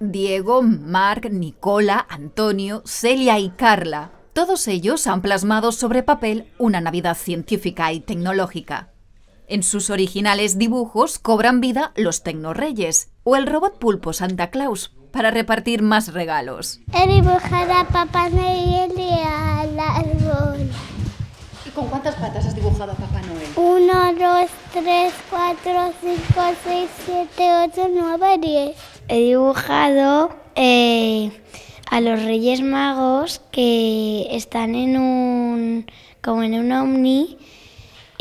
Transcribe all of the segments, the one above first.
Diego, Marc, Nicola, Antonio, Celia y Carla. Todos ellos han plasmado sobre papel una Navidad científica y tecnológica. En sus originales dibujos cobran vida los Tecnorreyes o el robot pulpo Santa Claus para repartir más regalos. He dibujado a Papá Noel y al árbol. ¿Y con cuántas patas has dibujado a Papá Noel? Uno, dos, tres, cuatro, cinco, seis, siete, ocho, nueve, diez he dibujado eh, a los Reyes Magos que están en un como en un ovni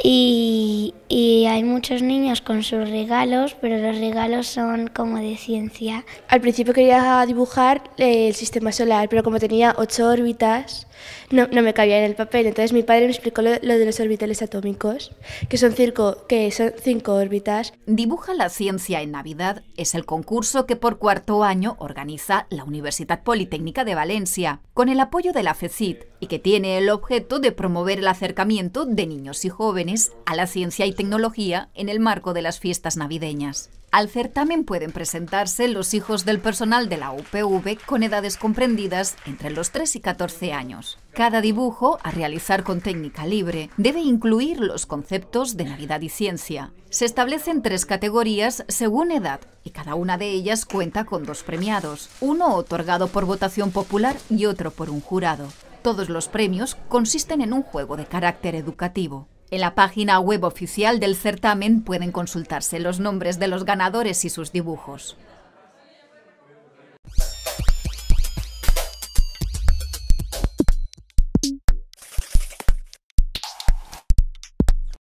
y, y hay muchos niños con sus regalos, pero los regalos son como de ciencia. Al principio quería dibujar eh, el sistema solar, pero como tenía ocho órbitas, no, me cabía en el papel. Entonces mi padre me explicó lo, de los orbitales atómicos, que son, circo, que son cinco órbitas. Dibuja la ciencia en Navidad es el concurso que por cuarto año organiza la Universidad Politécnica de Valencia, con el apoyo de la FECIT, y que tiene el objeto de promover el acercamiento de niños y jóvenes a la ciencia y tecnología en el marco de las fiestas navideñas. Al certamen pueden presentarse los hijos del personal de la UPV con edades comprendidas entre los 3 y 14 años. Cada dibujo, a realizar con técnica libre, debe incluir los conceptos de Navidad y ciencia. Se establecen tres categorías según edad y cada una de ellas cuenta con dos premiados, uno otorgado por votación popular y otro por un jurado. Todos los premios consisten en un juego de carácter educativo. En la página web oficial del certamen pueden consultarse los nombres de los ganadores y sus dibujos.